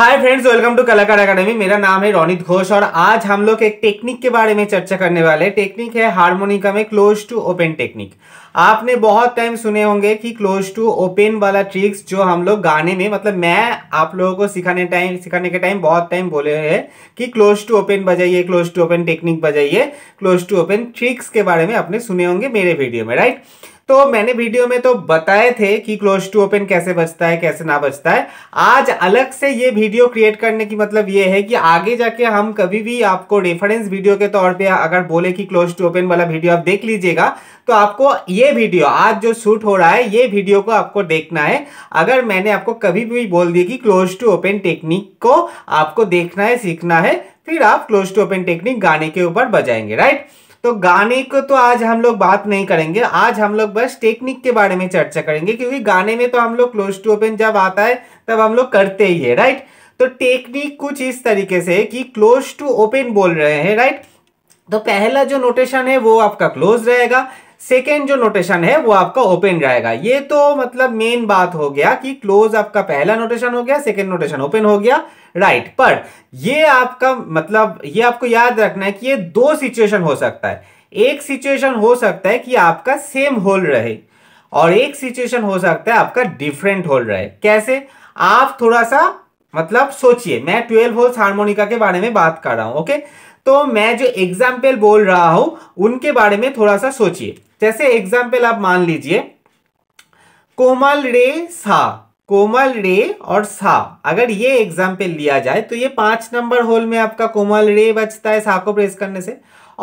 Hi friends welcome to Kalakar academy मेरा नाम है रोनित घोष और आज हम लोग एक टेक्निक के बारे में चर्चा करने वाले टेक्निक है हारमोनिका में क्लोज टू ओपन टेक्निक आपने बहुत टाइम सुने होंगे कि क्लोज टू ओपन वाला ट्रिक्स जो हम लोग गाने में मतलब मैं आप लोगों को सिखाने टाइम सिखाने के टाइम बहुत टाइम बोले हैं कि क्लोज टू ओपन बजाइए क्लोज टू ओपन टेक्निक बजाइए क्लोज टू ओपन ट्रिक्स के बारे में आपने सुने होंगे मेरे वीडियो में राइट तो मैंने वीडियो में तो बताए थे कि क्लोज टू ओपन कैसे बचता है कैसे ना बचता है आज अलग से ये वीडियो क्रिएट करने की मतलब ये है कि आगे जाके हम कभी भी आपको रेफरेंस वीडियो के तौर पे अगर बोले कि क्लोज टू ओपन वाला वीडियो आप देख लीजिएगा तो आपको ये वीडियो आज जो शूट हो रहा है ये वीडियो को आपको देखना है अगर मैंने आपको कभी भी बोल दिया कि क्लोज टू ओपन टेक्निक को आपको देखना है सीखना है फिर आप क्लोज टू ओपन टेक्निक गाने के ऊपर बजाएंगे राइट तो गाने को तो आज हम लोग बात नहीं करेंगे आज हम लोग बस टेक्निक के बारे में चर्चा करेंगे क्योंकि गाने में तो हम लोग क्लोज टू ओपन जब आता है तब हम लोग करते ही है राइट तो टेक्निक कुछ इस तरीके से कि क्लोज टू ओपन बोल रहे हैं राइट तो पहला जो नोटेशन है वो आपका क्लोज रहेगा सेकेंड जो नोटेशन है वो आपका ओपन रहेगा ये तो मतलब मेन बात हो गया कि क्लोज आपका पहला नोटेशन हो गया सेकेंड नोटेशन ओपन हो गया राइट right, पर ये आपका मतलब ये आपको याद रखना है कि ये दो सिचुएशन हो सकता है एक सिचुएशन हो सकता है कि आपका सेम होल रहे और एक सिचुएशन हो सकता है आपका डिफरेंट होल रहे कैसे आप थोड़ा सा मतलब सोचिए मैं ट्वेल्व होल्स हारमोनिका के बारे में बात कर रहा हूं ओके तो मैं जो एग्जाम्पल बोल रहा हूं उनके बारे में थोड़ा सा सोचिए जैसे एग्जाम्पल आप मान लीजिए कोमल रे सा कोमल रे और सा अगर ये एग्जाम्पल लिया जाए तो ये पांच नंबर होल में आपका कोमल रे बचता है सा को प्रेस करने से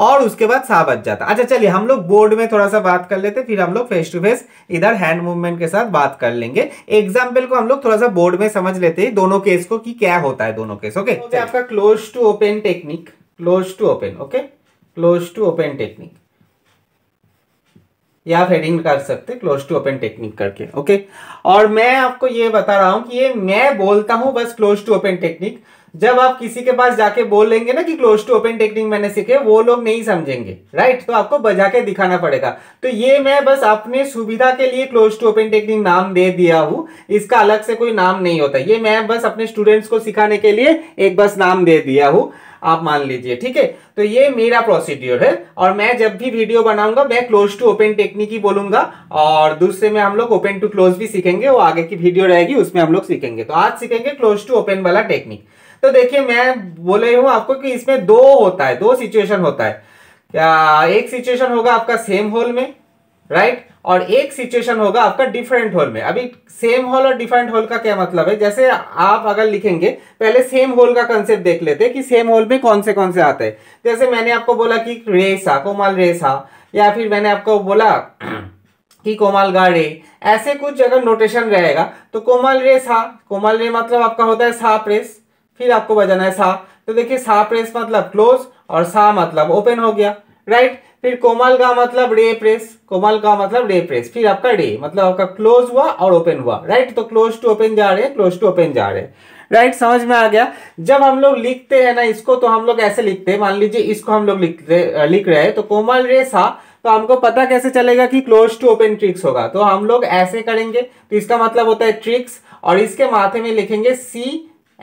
और उसके बाद सा बच जाता अच्छा चलिए हम लोग बोर्ड में थोड़ा सा बात कर लेते फिर हम लोग फेस टू फेस इधर हैंड मूवमेंट के साथ बात कर लेंगे एग्जाम्पल को हम लोग थोड़ा सा बोर्ड में समझ लेते हैं दोनों केस को कि क्या होता है दोनों केस ओके आपका close to open technique close to open okay close to open technique या आप हेडिंग कर सकते क्लोज टू ओपन टेक्निक करके ओके और मैं आपको ये बता रहा हूं कि ये मैं बोलता हूं बस क्लोज टू ओपन टेक्निक जब आप किसी के पास जाके बोलेंगे ना कि क्लोज टू ओपन टेक्निक मैंने सीखे वो लोग नहीं समझेंगे राइट तो आपको बजा के दिखाना पड़ेगा तो ये मैं बस अपने सुविधा के लिए क्लोज टू ओपन टेक्निक नाम दे दिया हूं इसका अलग से कोई नाम नहीं होता ये मैं बस अपने स्टूडेंट्स को सिखाने के लिए एक बस नाम दे दिया हूं आप मान लीजिए ठीक है तो ये मेरा प्रोसीड्योर है और मैं जब भी वीडियो बनाऊंगा मैं क्लोज टू ओपन टेक्निक ही बोलूंगा और दूसरे में हम लोग ओपन टू क्लोज भी सीखेंगे वो आगे की वीडियो रहेगी उसमें हम लोग सीखेंगे तो आज सीखेंगे क्लोज टू ओपन वाला टेक्निक तो देखिए मैं बोले हूँ आपको कि इसमें दो होता है दो सिचुएशन होता है एक सिचुएशन होगा आपका सेम होल में राइट और एक सिचुएशन होगा आपका डिफरेंट होल में अभी सेम होल और डिफरेंट होल का क्या मतलब है जैसे आप अगर लिखेंगे पहले सेम होल का कंसेप्ट देख लेते हैं कि सेम होल में कौन से कौन से आते हैं जैसे मैंने आपको बोला कि रेसा कोमाल रेसा या फिर मैंने आपको बोला कि कोमाल गाड़े ऐसे कुछ अगर नोटेशन रहेगा तो कोमाल रे सा कोमाल रे मतलब आपका होता है सा प्रेस फिर आपको बजाना है सा तो देखिए सा प्रेस मतलब क्लोज और सा मतलब ओपन हो गया राइट फिर कोमल का मतलब रे प्रेस कोमल का मतलब रे प्रेस फिर आपका रे मतलब आपका क्लोज हुआ और ओपन हुआ राइट तो क्लोज टू ओपन जा रहे हैं क्लोज टू ओपन जा रहे हैं राइट समझ में आ गया जब हम लोग लिखते हैं ना इसको तो हम लोग ऐसे लिखते हैं मान लीजिए इसको हम लोग रहे लिख रहे हैं तो कोमल रे सा तो हमको पता कैसे चलेगा कि क्लोज टू ओपन ट्रिक्स होगा तो हम लोग ऐसे करेंगे तो इसका मतलब होता है ट्रिक्स और इसके माथे में लिखेंगे सी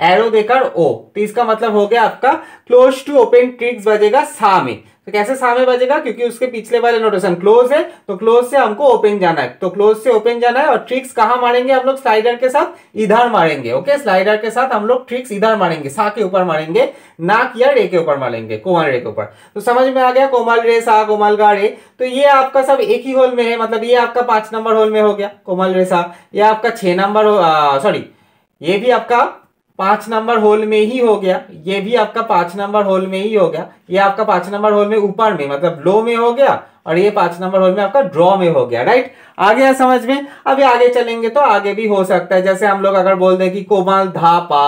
एरो देकर ओ तो इसका मतलब हो गया आपका क्लोज टू ओपन ट्रिक्स बजेगा सा में तो कैसे सा में बजेगा क्योंकि उसके पिछले वाले नोटेशन क्लोज है तो क्लोज से हमको ओपन जाना है तो क्लोज से ओपन जाना है और ट्रिक्स कहाँ मारेंगे हम लोग स्लाइडर के साथ इधर मारेंगे ओके स्लाइडर के साथ हम लोग ट्रिक्स इधर मारेंगे सा के ऊपर मारेंगे नाक या रे के ऊपर मारेंगे कोमल रे के ऊपर तो समझ में आ गया कोमल रे सा कोमल गा रे तो ये आपका सब एक ही होल में है मतलब ये आपका पांच नंबर होल में हो गया कोमल रे सा यह आपका छह नंबर सॉरी ये भी आपका पांच नंबर होल में ही हो गया ये भी आपका पांच नंबर होल में ही हो गया ये आपका पांच नंबर होल में ऊपर में मतलब लो में हो गया और ये पांच नंबर होल में आपका ड्रॉ में हो गया राइट आ गया समझ में अभी आगे चलेंगे तो आगे भी हो सकता है जैसे हम लोग अगर बोल दें कि कोमल धापा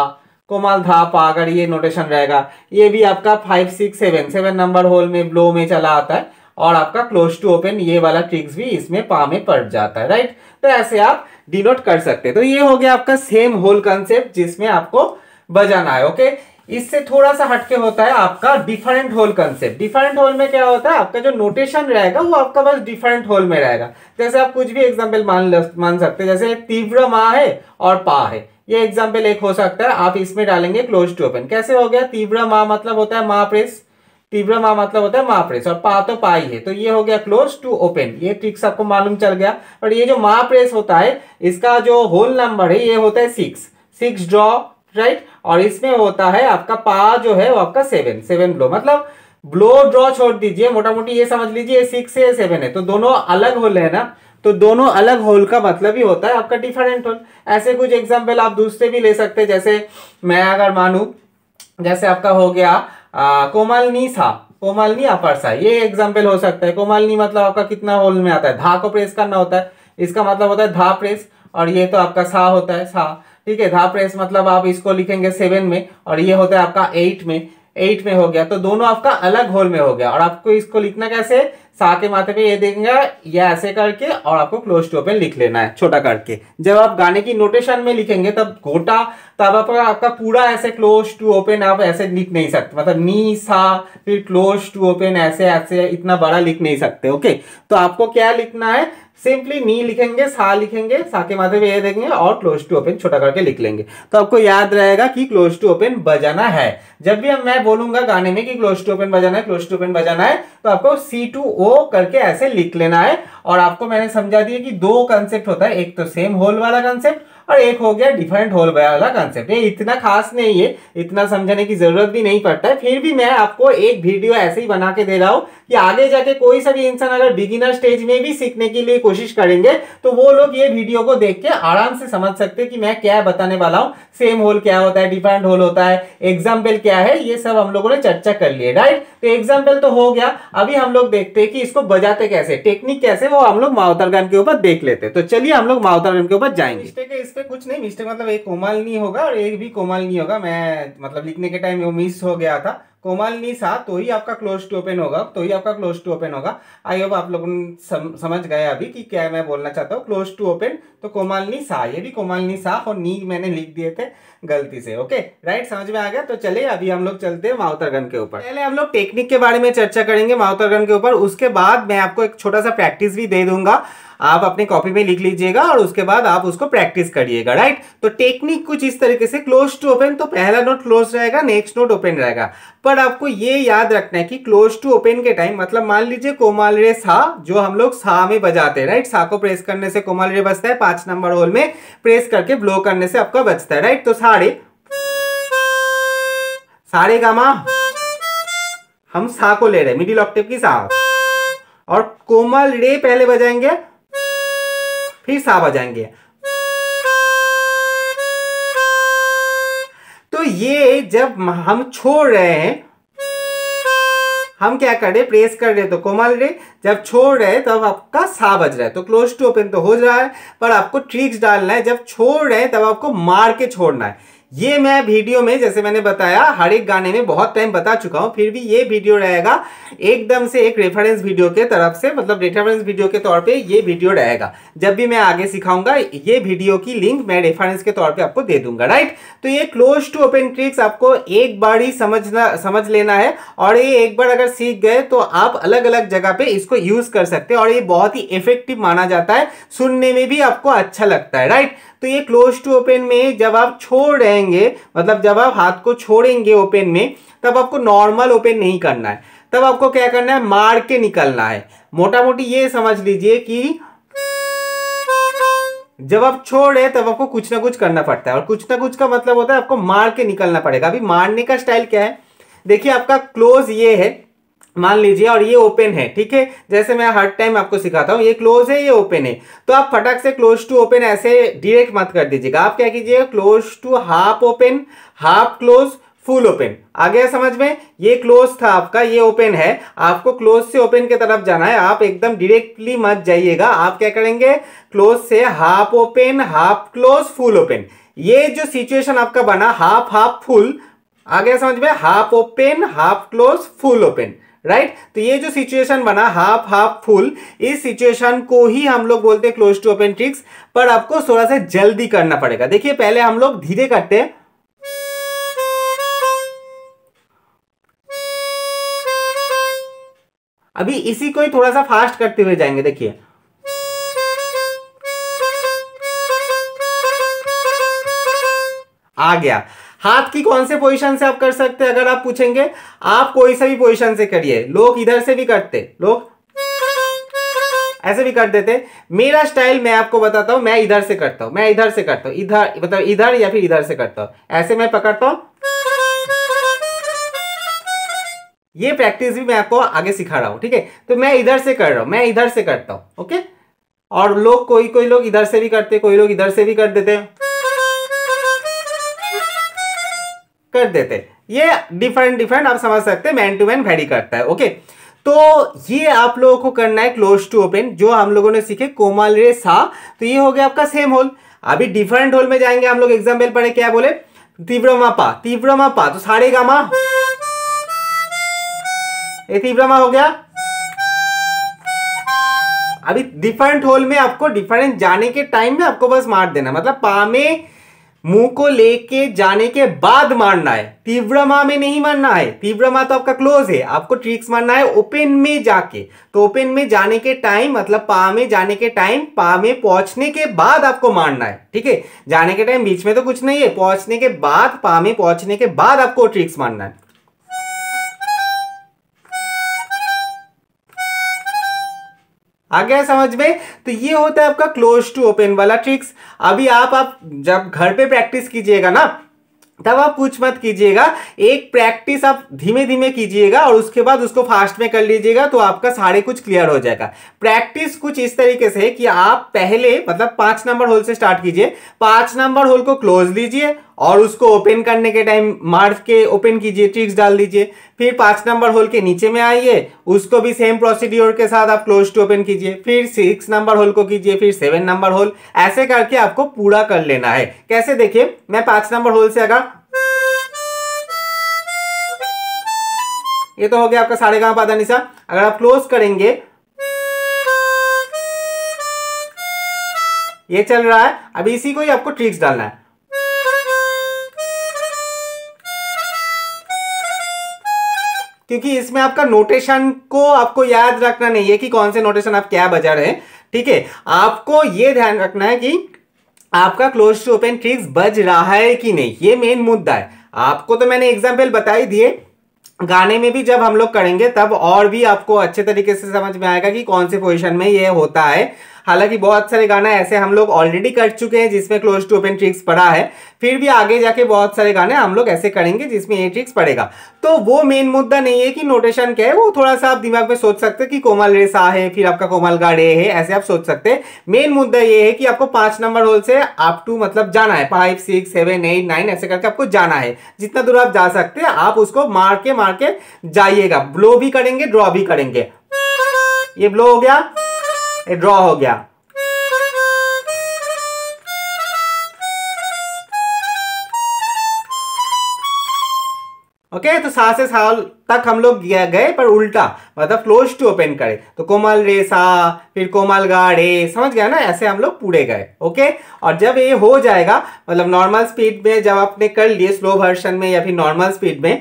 कोमल धापा अगर ये नोटेशन रहेगा ये भी आपका five six seven seven number hole में लो में चला आता है और आपका क्लोज टू ओपन ये वाला ट्रिक्स भी इसमें पा में पड़ जाता है राइट तो ऐसे आप डिनोट कर सकते हैं तो ये हो गया आपका सेम होल कंसेप्ट जिसमें आपको बजाना है ओके इससे थोड़ा सा हटके होता है आपका different hole concept different hole में क्या होता है आपका जो नोटेशन रहेगा वो आपका बस डिफरेंट होल में रहेगा जैसे आप कुछ भी एग्जाम्पल मान मान सकते हैं जैसे तीव्र माँ है और पा है ये एग्जाम्पल एक हो सकता है आप इसमें डालेंगे क्लोज टू ओपन कैसे हो गया तीव्र माँ मतलब होता है माँ प्रेस तीव्र मा मतलब होता है माप्रेस और पा तो पा ही है तो ये हो गया क्लोज टू ओपन ये ट्रिक्स आपको मालूम चल गया और ये जो मापरेस होता है इसका जो होल नंबर है ये होता है सिक्स सिक्स ड्रॉ राइट और इसमें होता है आपका पा जो है वो आपका सेवन सेवन ब्लो मतलब ब्लो ड्रॉ छोड़ दीजिए मोटा मोटी ये समझ लीजिए सिक्स है सेवन है तो दोनों अलग होल है ना तो दोनों अलग होल का मतलब ही होता है आपका डिफरेंट होल ऐसे कुछ एग्जाम्पल आप दूसरे भी ले सकते हैं जैसे मैं अगर मानू जैसे आपका हो गया कोमलनी सा कोमलनी अपर सा ये एग्जाम्पल हो सकता है कोमलनी मतलब आपका कितना होल में आता है धा को प्रेस करना होता है इसका मतलब होता है धा प्रेस और ये तो आपका सा होता है सा ठीक है धा प्रेस मतलब आप इसको लिखेंगे सेवन में और ये होता है आपका एट में एट में हो गया तो दोनों आपका अलग होल में हो गया और आपको इसको लिखना कैसे साथ ही माथे पे ये देखेंगे ये ऐसे करके और आपको क्लोज टू ओपन लिख लेना है छोटा करके जब आप गाने की नोटेशन में लिखेंगे तब घोटा तब आप आपका पूरा ऐसे क्लोज टू ओपन आप ऐसे लिख नहीं सकते मतलब नी सा फिर क्लोज टू ओपन ऐसे ऐसे इतना बड़ा लिख नहीं सकते ओके तो आपको क्या लिखना है सिंपली नी लिखेंगे सा लिखेंगे सा के माध्यम ये देखेंगे और क्लोज टू ओपन छोटा करके लिख लेंगे तो आपको याद रहेगा कि क्लोज टू ओपन बजाना है जब भी मैं बोलूंगा गाने में कि क्लोज टू ओपन बजाना है क्लोज टू ओपन बजाना है तो आपको सी टू ओ करके ऐसे लिख लेना है और आपको मैंने समझा दिया कि दो कंसेप्ट होता है एक तो सेम होल वाला कंसेप्ट और एक हो गया डिफरेंट होल बया वाला कॉन्सेप्ट ये इतना खास नहीं है इतना समझने की जरूरत भी नहीं पड़ता है फिर भी मैं आपको एक वीडियो ऐसे ही बना के दे रहा हूँ कि आगे जाके कोई सा भी इंसान अगर बिगिनर स्टेज में भी सीखने के लिए कोशिश करेंगे तो वो लोग ये वीडियो को देख के आराम से समझ सकते हैं कि मैं क्या बताने वाला हूँ सेम होल क्या होता है डिफरेंट होल होता है एग्जाम्पल क्या है ये सब हम लोगों ने चर्चा कर लिए राइट तो एग्जाम्पल तो हो गया अभी हम लोग देखते हैं कि इसको बजाते कैसे टेक्निक कैसे वो हम लोग मावतार के ऊपर देख लेते तो चलिए हम लोग मावतार के ऊपर जाएंगे पे कुछ नहीं मिस्टेक मतलब एक नहीं होगा और एक भी नहीं होगा मैं मतलब लिखने के टाइम वो मिस हो गया था नहीं सा तो ही आपका क्लोज टू ओपन होगा तो ही आपका क्लोज टू ओपन होगा आई होप आप लोग सम, समझ गए अभी कि क्या मैं बोलना चाहता हूँ क्लोज टू ओपन तो नहीं सा ये भी नहीं सा और नी मैंने लिख दिए थे गलती से ओके राइट समझ में आ गया तो चलिए अभी हम लोग चलते हैं माउतरगन के ऊपर पहले हम लोग टेक्निक के बारे में चर्चा करेंगे माउतरगन के ऊपर उसके बाद मैं आपको एक छोटा सा प्रैक्टिस भी दे दूंगा आप अपने कॉपी में लिख लीजिएगा और उसके बाद आप उसको प्रैक्टिस करिएगा राइट तो टेक्निक कुछ इस तरीके से क्लोज टू ओपन तो पहला नोट क्लोज रहेगा नेक्स्ट नोट ओपन रहेगा पर आपको ये याद रखना है कि क्लोज टू ओपन के टाइम मतलब मान लीजिए कोमल रे सा जो हम लोग सा में बजाते हैं राइट सा को प्रेस करने से कोमल रे बजता है पांच नंबर होल में प्रेस करके ब्लो करने से आपका बजता है राइट तो साढ़े सारे गामा हम सा को ले रहे मिडिल ऑक्टिव की सा और कोमल रे पहले बजाएंगे फिर सा बजाएंगे तो ये जब हम छोड़ रहे हैं हम क्या कर रहे प्रेस कर रहे तो कोमल रे जब छोड़ रहे तब आपका सा बज रहा है तो क्लोज टू ओपन तो हो रहा है पर आपको ट्रिक्स डालना है जब छोड़ रहे तब आपको मार के छोड़ना है ये मैं वीडियो में जैसे मैंने बताया हर एक गाने में बहुत टाइम बता चुका हूँ फिर भी ये वीडियो रहेगा एकदम से एक रेफरेंस वीडियो के तरफ से मतलब रेफरेंस वीडियो के तौर पे ये वीडियो रहेगा जब भी मैं आगे सिखाऊंगा ये वीडियो की लिंक मैं रेफरेंस के तौर पे आपको दे दूंगा राइट तो ये क्लोज टू ओपन ट्रिक्स आपको एक बार ही समझना समझ लेना है और ये एक बार अगर सीख गए तो आप अलग अलग जगह पे इसको यूज कर सकते हैं और ये बहुत ही इफेक्टिव माना जाता है सुनने में भी आपको अच्छा लगता है राइट तो ये क्लोज टू ओपन में जब आप छोड़ रहेंगे मतलब जब आप हाथ को छोड़ेंगे ओपन में तब आपको नॉर्मल ओपन नहीं करना है तब आपको क्या करना है मार के निकलना है मोटा मोटी ये समझ लीजिए कि जब आप छोड़ रहे तब आपको कुछ ना कुछ करना पड़ता है और कुछ ना कुछ का मतलब होता है आपको मार के निकलना पड़ेगा अभी मारने का स्टाइल क्या है देखिए आपका क्लोज ये है मान लीजिए और ये ओपन है ठीक है जैसे मैं हर टाइम आपको सिखाता हूँ ये क्लोज है ये ओपन है तो आप फटक से क्लोज टू ओपन ऐसे डायरेक्ट मत कर दीजिएगा आप क्या कीजिए close to half open half close full open आ गया समझ में ये क्लोज था आपका ये ओपन है आपको क्लोज से ओपन की तरफ जाना है आप एकदम डिरेक्टली मत जाइएगा आप क्या करेंगे क्लोज से half open half close full open ये जो सिचुएशन आपका बना हाफ हाफ फुल आ गया समझ में half open half close full open right right? तो ये जो सिचुएशन बना हाफ हाफ फुल इस सिचुएशन को ही हम लोग बोलते हैं क्लोज टू ओपन ट्रिक्स पर आपको थोड़ा सा जल्दी करना पड़ेगा देखिए पहले हम लोग धीरे करते हैं अभी इसी को ही थोड़ा सा फास्ट करते हुए जाएंगे देखिए आ गया हाथ की कौन से पोजीशन से आप कर सकते हैं अगर आप पूछेंगे आप कोई सा भी पोजीशन से करिए लोग इधर से भी करते लोग ऐसे भी कर देते मेरा स्टाइल मैं आपको बताता हूं मैं इधर से करता हूं मैं इधर से करता हूं इधर मतलब इधर या फिर इधर से करता हूं ऐसे मैं पकड़ता हूं ये प्रैक्टिस भी मैं आपको आगे सिखा रहा हूं ठीक है तो मैं इधर से कर रहा हूं मैं इधर से करता हूं ओके और लोग कोई कोई लोग इधर से भी करते कोई लोग इधर से भी कर देते हैं कर देते ये डिफरेंट डिफरेंट आप समझ सकते हैं मैन टू मैन वेरी करता है ओके तो ये आप लोगों को करना है क्लोज टू ओपन जो हम लोगों ने सीखे कोमल रे सा तो ये हो गया आपका सेम होल अभी डिफरेंट होल में जाएंगे हम लोग एग्जाम्पल पढ़े क्या बोले तीव्रमा पा तीव्रमा पा तो सारे गामा ये तीव्रमा हो गया अभी डिफरेंट होल में आपको डिफरेंट जाने के टाइम में आपको बस मार देना मतलब पा में मुंह को लेके जाने के बाद मारना है तीव्रमा में नहीं मारना है तीव्र माँ तो आपका क्लोज है आपको ट्रिक्स मारना है ओपन में जाके तो ओपन में जाने के टाइम मतलब पा में जाने के टाइम पा में पहुंचने के बाद आपको मारना है ठीक है जाने के टाइम बीच में तो कुछ नहीं है पहुंचने के बाद पा में पहुंचने के बाद आपको ट्रिक्स मारना है आ गया समझ में तो ये होता है आपका क्लोज टू ओपन वाला ट्रिक्स अभी आप आप जब घर पे प्रैक्टिस कीजिएगा ना तब आप कुछ मत कीजिएगा एक प्रैक्टिस आप धीमे धीमे कीजिएगा और उसके बाद उसको फास्ट में कर लीजिएगा तो आपका सारे कुछ क्लियर हो जाएगा प्रैक्टिस कुछ इस तरीके से है कि आप पहले मतलब पांच नंबर होल से स्टार्ट कीजिए पांच नंबर होल को क्लोज लीजिए और उसको ओपन करने के टाइम मार्फ के ओपन कीजिए ट्रिक्स डाल दीजिए फिर पाँच नंबर होल के नीचे में आइए उसको भी सेम प्रोसीड्योर के साथ आप क्लोज टू ओपन कीजिए फिर सिक्स नंबर होल को कीजिए फिर सेवन नंबर होल ऐसे करके आपको पूरा कर लेना है कैसे देखिए मैं पाँच नंबर होल से अगर ये तो हो गया आपका साढ़े गांव निशा अगर आप क्लोज करेंगे ये चल रहा है अभी इसी को ही आपको ट्रिक्स डालना है क्योंकि इसमें आपका नोटेशन को आपको याद रखना नहीं है कि कौन से नोटेशन आप क्या बजा रहे हैं ठीक है आपको ये ध्यान रखना है कि आपका क्लोज टू ओपन ट्रिक्स बज रहा है कि नहीं ये मेन मुद्दा है आपको तो मैंने एग्जाम्पल बताई दिए गाने में भी जब हम लोग करेंगे तब और भी आपको अच्छे तरीके से समझ में आएगा कि कौन से पोजिशन में ये होता है हालांकि बहुत सारे गाना ऐसे हम लोग ऑलरेडी कर चुके हैं जिसमें क्लोज टू ओपन ट्रिक्स पड़ा है फिर भी आगे जाके बहुत सारे गाने हम लोग ऐसे करेंगे जिसमें ये ट्रिक्स पड़ेगा तो वो मेन मुद्दा नहीं है कि नोटेशन क्या है वो थोड़ा सा आप दिमाग में सोच सकते हैं कि कोमल रेसा है फिर आपका कोमल गाड़े रे है ऐसे आप सोच सकते हैं मेन मुद्दा ये है कि आपको पांच नंबर होल से आप टू मतलब जाना है five six seven eight nine ऐसे करके आपको जाना है जितना दूर आप जा सकते हैं आप उसको मार के मार के जाइएगा ब्लो भी करेंगे ड्रॉ भी करेंगे ये ब्लो हो गया ये ड्रॉ हो गया ओके okay, तो सा से साल तक हम लोग गए पर उल्टा मतलब क्लोज टू ओपन करे तो कोमल रे सा फिर कोमल गा रे समझ गया ना ऐसे हम लोग पूरे गए ओके और जब ये हो जाएगा मतलब नॉर्मल स्पीड में जब आपने कर लिए स्लो वर्शन में या फिर नॉर्मल स्पीड में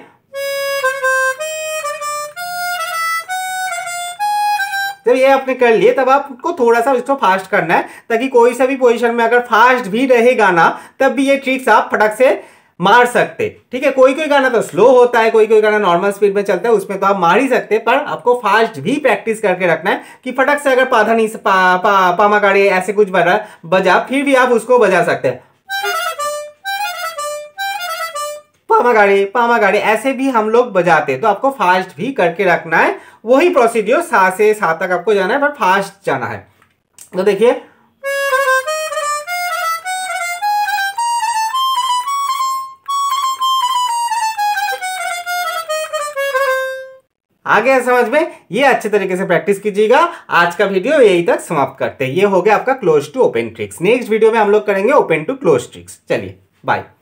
जब ये आपने कर लिए तब आपको थोड़ा सा इसको फास्ट करना है ताकि कोई सा भी पोजिशन में अगर फास्ट भी रहेगा ना तब भी ये ट्रिक्स आप फटक से मार सकते ठीक है कोई कोई गाना तो स्लो होता है कोई कोई गाना नॉर्मल स्पीड में चलता है उसमें तो आप मार ही सकते पर आपको फास्ट भी प्रैक्टिस करके रखना है कि फटक से अगर पाधा नहीं पा, पा, पामा गाड़ी ऐसे कुछ बजा बजा फिर भी आप उसको बजा सकते हैं पामा गाड़ी पामा गाड़ी ऐसे भी हम लोग बजाते तो आपको फास्ट भी करके रखना है वही प्रोसीड्योर सा से सा तक आपको जाना है पर फास्ट जाना है तो देखिए आगे समझ में ये अच्छे तरीके से प्रैक्टिस कीजिएगा आज का वीडियो यही तक समाप्त करते हैं ये हो गया आपका close to open tricks next video में हम लोग करेंगे ओपन टू क्लोज ट्रिक्स चलिए बाय